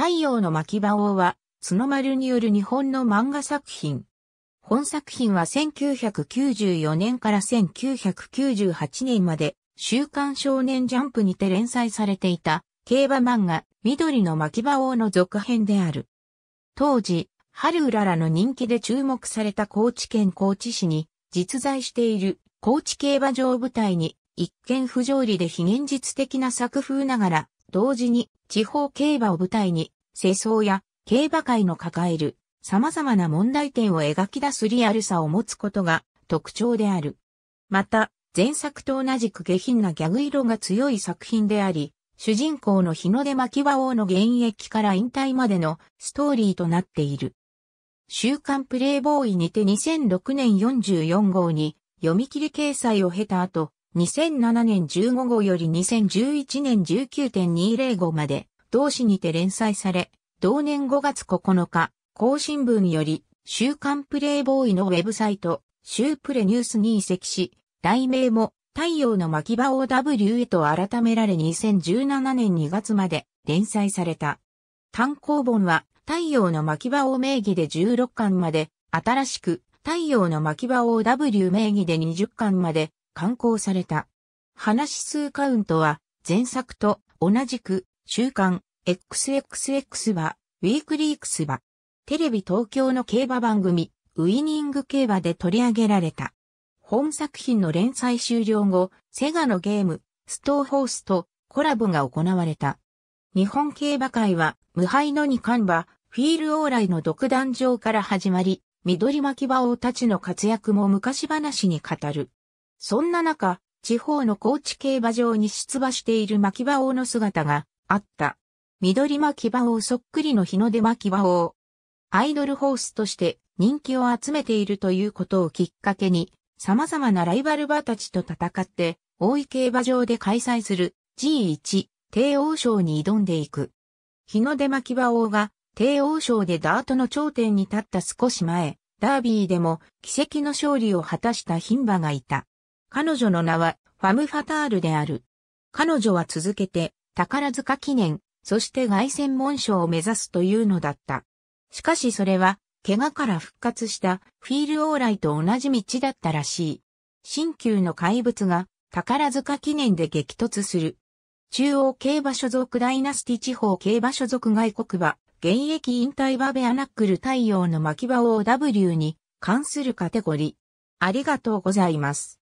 太陽の巻き場王は、角丸による日本の漫画作品。本作品は1994年から1998年まで、週刊少年ジャンプにて連載されていた、競馬漫画、緑の巻き場王の続編である。当時、春うららの人気で注目された高知県高知市に、実在している高知競馬場舞台に、一見不条理で非現実的な作風ながら、同時に地方競馬を舞台に、世相や競馬界の抱える様々な問題点を描き出すリアルさを持つことが特徴である。また、前作と同じく下品なギャグ色が強い作品であり、主人公の日の出巻和王の現役から引退までのストーリーとなっている。週刊プレイボーイにて2006年44号に読み切り掲載を経た後、2007年15号より2011年19.205まで、同誌にて連載され、同年5月9日、更新分より、週刊プレイボーイのウェブサイト、週プレニュースに移籍し、題名も、太陽の巻き場 OW へと改められ2017年2月まで連載された。単行本は太陽の巻き場 O 名義で16巻まで、新しく太陽の巻き場 OW 名義で20巻まで刊行された。話数カウントは前作と同じく週刊 XXX 馬、ウィークリークス馬、テレビ東京の競馬番組ウイニング競馬で取り上げられた。本作品の連載終了後、セガのゲーム、ストーホースとコラボが行われた。日本競馬界は無敗の二冠馬、フィールオーライの独壇場から始まり、緑巻馬王たちの活躍も昔話に語る。そんな中、地方の高知競馬場に出馬している牧場王の姿があった。緑牧場王そっくりの日の出牧場王。アイドルホースとして人気を集めているということをきっかけに、様々なライバル馬たちと戦って、大井競馬場で開催する G1 帝王賞に挑んでいく。日の出牧場王が帝王賞でダートの頂点に立った少し前、ダービーでも奇跡の勝利を果たした牝馬がいた。彼女の名はファム・ファタールである。彼女は続けて宝塚記念、そして外戦門賞を目指すというのだった。しかしそれは、怪我から復活したフィール・オーライと同じ道だったらしい。新旧の怪物が宝塚記念で激突する。中央競馬所属ダイナスティ地方競馬所属外国馬、現役引退バベアナックル太陽の巻き場を w に関するカテゴリー。ありがとうございます。